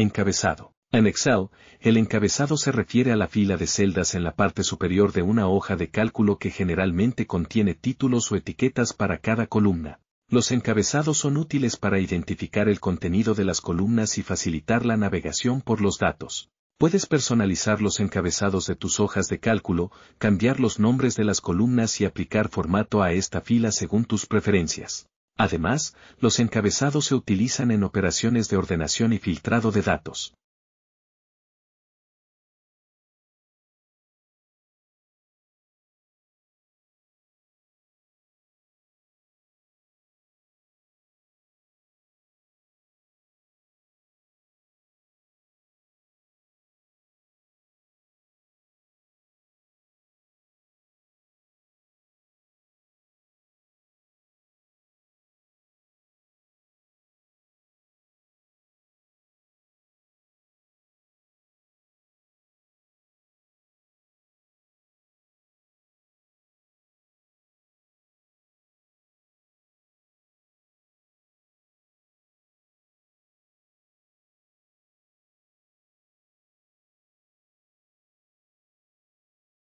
Encabezado. En Excel, el encabezado se refiere a la fila de celdas en la parte superior de una hoja de cálculo que generalmente contiene títulos o etiquetas para cada columna. Los encabezados son útiles para identificar el contenido de las columnas y facilitar la navegación por los datos. Puedes personalizar los encabezados de tus hojas de cálculo, cambiar los nombres de las columnas y aplicar formato a esta fila según tus preferencias. Además, los encabezados se utilizan en operaciones de ordenación y filtrado de datos.